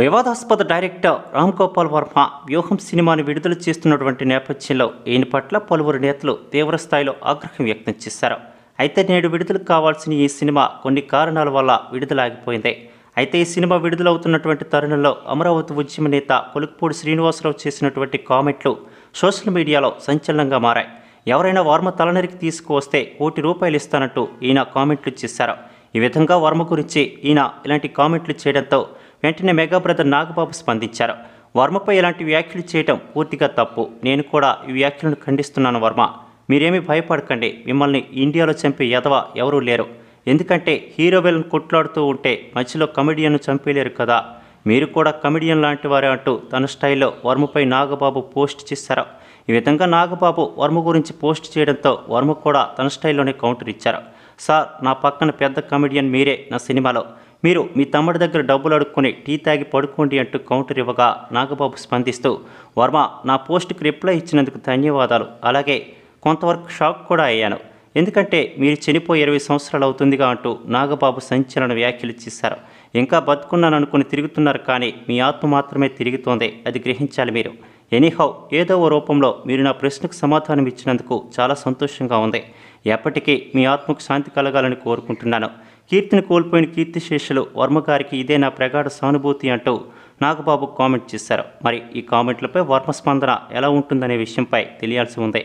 వివాదాస్పద డైరెక్టర్ రామ్ గోపాల్ వర్మ వ్యూహం సినిమాను విడుదల చేస్తున్నటువంటి నేపథ్యంలో ఈయన పట్ల పలువురు నేతలు తీవ్రస్థాయిలో ఆగ్రహం వ్యక్తం చేశారు అయితే నేడు విడుదల కావాల్సిన ఈ సినిమా కొన్ని కారణాల వల్ల విడుదల ఆగిపోయింది అయితే ఈ సినిమా విడుదలవుతున్నటువంటి తరుణంలో అమరావతి ఉద్యమ నేత కొలుకుపూడి శ్రీనివాసరావు చేసినటువంటి కామెంట్లు సోషల్ మీడియాలో సంచలనంగా మారాయి ఎవరైనా వర్మ తలనరికి తీసుకువస్తే కోటి రూపాయలు ఇస్తానంటూ ఈయన కామెంట్లు చేశారు ఈ విధంగా వర్మ గురించి ఈయన ఇలాంటి కామెంట్లు చేయడంతో వెంటనే మెగా బ్రదర్ నాగబాబు స్పందించారు వర్మపై ఇలాంటి వ్యాఖ్యలు చేయటం పూర్తిగా తప్పు నేను కూడా ఈ వ్యాఖ్యలను ఖండిస్తున్నాను వర్మ మీరేమీ భయపడకండి మిమ్మల్ని ఇండియాలో చంపే యదవ ఎవరూ లేరు ఎందుకంటే హీరో విలన్ కొట్లాడుతూ ఉంటే మధ్యలో కమెడియన్ను చంపేలేరు కదా మీరు కూడా కమెడియన్ లాంటి వారే అంటూ తన స్టైల్లో వర్మపై నాగబాబు పోస్ట్ చేశారు ఈ విధంగా నాగబాబు వర్మ గురించి పోస్ట్ చేయడంతో వర్మ కూడా తన స్టైల్లోనే కౌంటర్ ఇచ్చారు సార్ నా పక్కన పెద్ద కమెడియన్ మీరే నా సినిమాలో మీరు మీ తమ్ముడి దగ్గర డబ్బులు అడుక్కుని టీ తాగి పడుకోండి అంటూ కౌంటర్ ఇవ్వగా నాగబాబు స్పందిస్తూ వర్మ నా పోస్ట్కి రిప్లై ఇచ్చినందుకు ధన్యవాదాలు అలాగే కొంతవరకు షాక్ కూడా అయ్యాను ఎందుకంటే మీరు చనిపోయి ఇరవై సంవత్సరాలు అవుతుందిగా అంటూ నాగబాబు సంచలన వ్యాఖ్యలు చేశారు ఇంకా బతుకున్నాను అనుకుని తిరుగుతున్నారు కానీ మీ ఆత్మ మాత్రమే తిరుగుతోంది అది గ్రహించాలి మీరు ఎనీహౌ ఏదో ఓ రూపంలో మీరు నా ప్రశ్నకు సమాధానం ఇచ్చినందుకు చాలా సంతోషంగా ఉంది ఎప్పటికీ మీ ఆత్మకు శాంతి కలగాలని కోరుకుంటున్నాను కీర్తిని కోల్పోయిన కీర్తి శేషులు వర్మగారికి ఇదే నా ప్రగాఢ సానుభూతి అంటూ నాగబాబు కామెంట్ చేశారు మరి ఈ కామెంట్లపై వర్మ స్పందన ఎలా ఉంటుందనే విషయంపై తెలియాల్సి ఉంది